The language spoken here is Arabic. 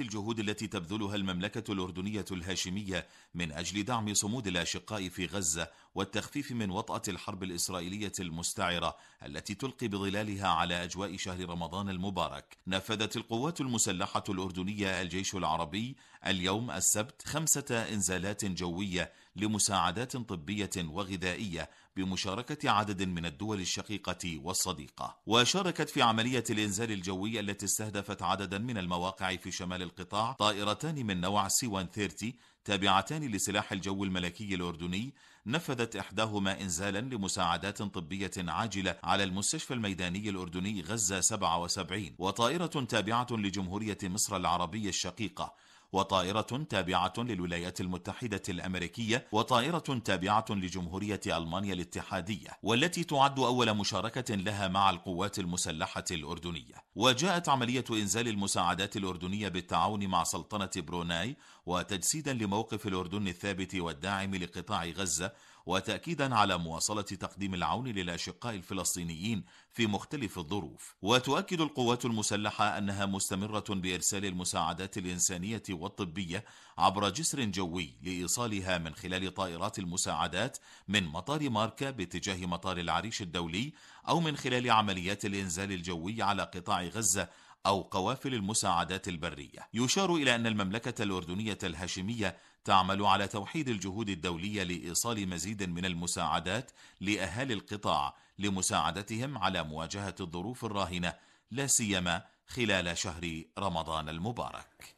الجهود التي تبذلها المملكة الأردنية الهاشمية من أجل دعم صمود الأشقاء في غزة والتخفيف من وطأة الحرب الإسرائيلية المستعرة التي تلقي بظلالها على أجواء شهر رمضان المبارك نفذت القوات المسلحة الأردنية الجيش العربي اليوم السبت خمسة إنزالات جوية لمساعدات طبية وغذائية بمشاركة عدد من الدول الشقيقة والصديقة وشاركت في عملية الإنزال الجوي التي استهدفت عددا من المواقع في شمال القطاع طائرتان من نوع سي 130 تابعتان لسلاح الجو الملكي الأردني نفذت إحداهما إنزالا لمساعدات طبية عاجلة على المستشفى الميداني الأردني غزة 77 وطائرة تابعة لجمهورية مصر العربية الشقيقة وطائرة تابعة للولايات المتحدة الأمريكية وطائرة تابعة لجمهورية ألمانيا الاتحادية والتي تعد أول مشاركة لها مع القوات المسلحة الأردنية وجاءت عملية إنزال المساعدات الأردنية بالتعاون مع سلطنة بروناي وتجسيدا لموقف الأردن الثابت والداعم لقطاع غزة وتأكيدا على مواصلة تقديم العون للأشقاء الفلسطينيين في مختلف الظروف وتؤكد القوات المسلحة أنها مستمرة بإرسال المساعدات الإنسانية والطبية عبر جسر جوي لإيصالها من خلال طائرات المساعدات من مطار ماركا باتجاه مطار العريش الدولي أو من خلال عمليات الإنزال الجوي على قطاع غزة أو قوافل المساعدات البرية يشار إلى أن المملكة الأردنية الهاشمية تعمل على توحيد الجهود الدولية لإيصال مزيد من المساعدات لأهالي القطاع لمساعدتهم على مواجهة الظروف الراهنة لا سيما خلال شهر رمضان المبارك